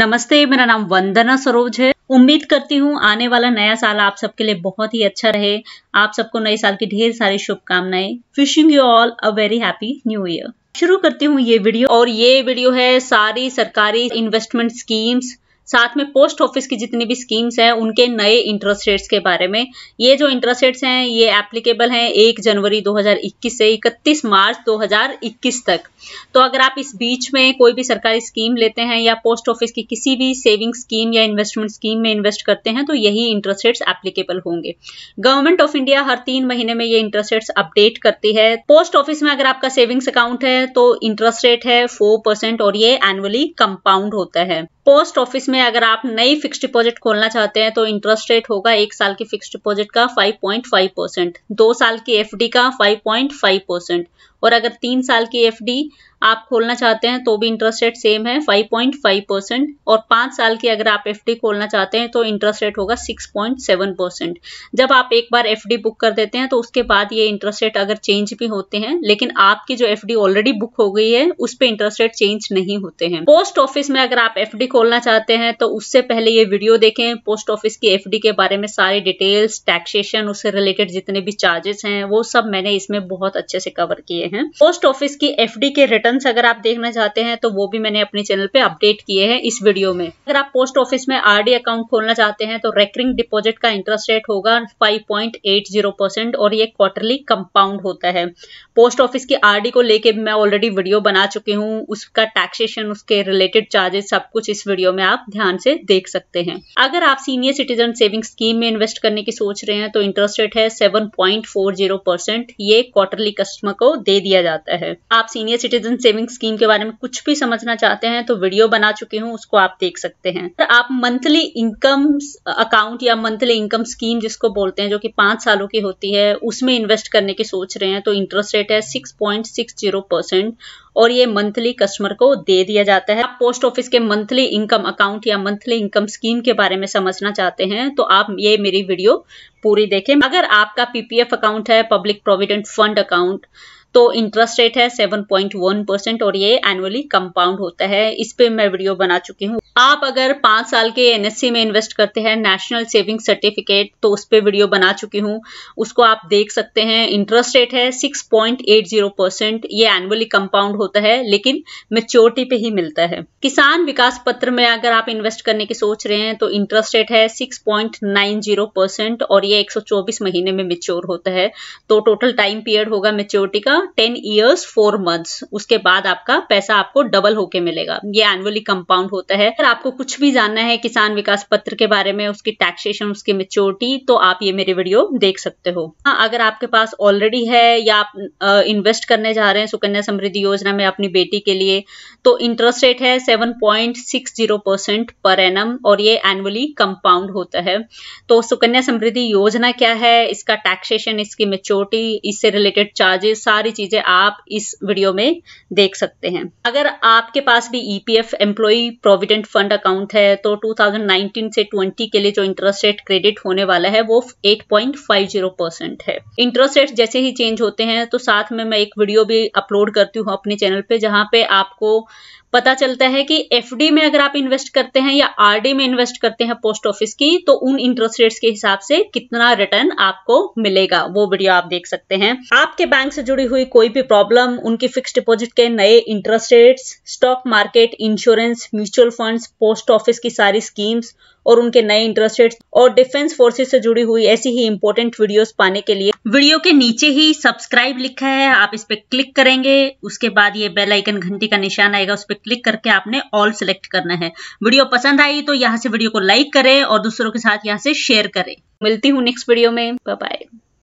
नमस्ते मेरा नाम वंदना सरोज है उम्मीद करती हूँ आने वाला नया साल आप सबके लिए बहुत ही अच्छा रहे आप सबको नए साल की ढेर सारी शुभकामनाएं wishing you all a very happy new year शुरू करती हूँ ये वीडियो और ये वीडियो है सारी सरकारी इन्वेस्टमेंट स्कीम्स साथ में पोस्ट ऑफिस की जितनी भी स्कीम्स हैं उनके नए इंटरेस्ट रेट्स के बारे में ये जो इंटरेस्ट रेट्स हैं ये एप्लीकेबल हैं एक जनवरी 2021 से 31 मार्च 2021 तक तो अगर आप इस बीच में कोई भी सरकारी स्कीम लेते हैं या पोस्ट ऑफिस की किसी भी सेविंग स्कीम या इन्वेस्टमेंट स्कीम में इन्वेस्ट करते हैं तो यही इंटरेस्ट रेट्स एप्लीकेबल होंगे गवर्नमेंट ऑफ इंडिया हर तीन महीने में ये इंटरेस्ट रेट्स अपडेट करती है पोस्ट ऑफिस में अगर आपका सेविंग्स अकाउंट है तो इंटरेस्ट रेट है फोर परसेंट और ये एनुअली कंपाउंड होता है पोस्ट ऑफिस में अगर आप नई फिक्स डिपॉजिट खोलना चाहते हैं तो इंटरेस्ट रेट होगा एक साल की फिक्स डिपॉजिट का 5.5 परसेंट दो साल की एफडी का 5.5 परसेंट और अगर तीन साल की एफ आप खोलना चाहते हैं तो भी इंटरेस्ट रेट सेम है 5.5 परसेंट और पांच साल की अगर आप एफ खोलना चाहते हैं तो इंटरेस्ट रेट होगा 6.7 परसेंट जब आप एक बार एफ बुक कर देते हैं तो उसके बाद ये इंटरेस्ट रेट अगर चेंज भी होते हैं लेकिन आपकी जो एफ ऑलरेडी बुक हो गई है उस पर इंटरेस्ट रेट चेंज नहीं होते हैं पोस्ट ऑफिस में अगर आप एफ खोलना चाहते हैं तो उससे पहले ये वीडियो देखें पोस्ट ऑफिस की एफ के बारे में सारी डिटेल्स टैक्सेशन उससे रिलेटेड जितने भी चार्जेस हैं वो सब मैंने इसमें बहुत अच्छे से कवर किए हैं पोस्ट ऑफिस की एफ के रिटर्न अगर आप देखना चाहते हैं तो वो भी मैंने अपने चैनल पे अपडेट किए हैं इस वीडियो में अगर आप पोस्ट ऑफिस में आर अकाउंट खोलना चाहते हैं तो रेकरिंग डिपोजिट का इंटरेस्ट रेट होगा फाइव और ये क्वार्टरली कंपाउंड होता है पोस्ट ऑफिस की आर को लेके मैं ऑलरेडी वीडियो बना चुकी हूँ उसका टैक्सेशन उसके रिलेटेड चार्जेस सब कुछ इस वीडियो में आप ध्यान से देख सकते हैं अगर आप सीनियर सिटीजन सेविंग स्कीम में इन्वेस्ट करने की सोच रहे हैं तो इंटरेस्ट रेट है सेवन ये क्वार्टरली कस्टमर को दे दिया जाता है आप सीनियर सिटीजन सेविंग स्कीम के बारे में कुछ भी समझना चाहते हैं तो वीडियो बना चुकी हूँ उसको आप देख सकते हैं तो आप मंथली इनकम अकाउंट या मंथली इनकम स्कीम जिसको बोलते हैं जो कि पांच सालों की होती है उसमें इन्वेस्ट करने की सोच रहे हैं तो इंटरेस्ट रेट है six point six zero percent और ये मंथली कस्टमर को दे दिया जाता है आप पोस्ट ऑफिस के मंथली इनकम अकाउंट या मंथली इनकम स्कीम के बारे में समझना चाहते हैं तो आप ये मेरी वीडियो पूरी देखें अगर आपका पीपीएफ अकाउंट है पब्लिक प्रोविडेंट फंड अकाउंट तो इंटरेस्ट रेट है 7.1 परसेंट और ये एनुअली कंपाउंड होता है इस पर मैं वीडियो बना चुकी हूँ आप अगर पांच साल के एनएससी में इन्वेस्ट करते हैं नेशनल सेविंग सर्टिफिकेट तो उस पर वीडियो बना चुकी हूँ उसको आप देख सकते हैं इंटरेस्ट रेट है 6.80 परसेंट ये एनुअली कंपाउंड होता है लेकिन मेच्योरिटी पे ही मिलता है किसान विकास पत्र में अगर आप इन्वेस्ट करने की सोच रहे हैं तो इंटरेस्ट रेट है सिक्स परसेंट और ये एक महीने में मेच्योर होता है तो टोटल टाइम पीरियड होगा मेच्योरिटी का टेन ईयर्स फोर मंथ्स उसके बाद आपका पैसा आपको डबल होके मिलेगा ये एनुअली कंपाउंड होता है अगर आपको कुछ भी जानना है किसान विकास पत्र के बारे में उसकी टैक्सेशन उसकी मेच्योरिटी तो आप ये मेरी वीडियो देख सकते हो हाँ अगर आपके पास ऑलरेडी है या आप इन्वेस्ट करने जा रहे हैं सुकन्या समृद्धि योजना में अपनी बेटी के लिए तो इंटरेस्ट रेट है seven point six zero percent per annum और ये एनुअली कंपाउंड होता है तो सुकन्या समृद्धि योजना क्या है इसका टैक्सेशन इसकी मेच्योरिटी इससे रिलेटेड चार्जेस सारी चीजें आप इस वीडियो में देख सकते हैं अगर आपके पास भी EPF employ provident fund account है तो 2019 से 20 के लिए जो इंटरेस्ट रेट क्रेडिट होने वाला है वो 8.50 परसेंट है इंटरेस्ट रेट जैसे ही चेंज होते हैं तो साथ में मैं एक वीडियो भी अपलोड करती हूँ अपने चैनल पे जहाँ पे आपको पता चलता है कि एफडी में अगर आप इन्वेस्ट करते हैं या आर में इन्वेस्ट करते हैं पोस्ट ऑफिस की तो उन इंटरेस्ट रेट्स के हिसाब से कितना रिटर्न आपको मिलेगा वो वीडियो आप देख सकते हैं आपके बैंक से जुड़ी हुई कोई भी प्रॉब्लम उनकी फिक्स डिपोजिट के नए interest rates stock market insurance mutual fund post office की सारी स्कीम्स और उनके नए इंटरेस्टेड और डिफेंस फोर्सेज से जुड़ी हुई ऐसी ही इंपॉर्टेंट वीडियोस पाने के लिए वीडियो के नीचे ही सब्सक्राइब लिखा है आप इस पर क्लिक करेंगे उसके बाद ये बेल आइकन घंटी का निशान आएगा उस पर क्लिक करके आपने ऑल सेलेक्ट करना है वीडियो पसंद आई तो यहाँ से वीडियो को लाइक करें और दूसरों के साथ यहाँ से शेयर करें मिलती हूँ नेक्स्ट वीडियो में बाय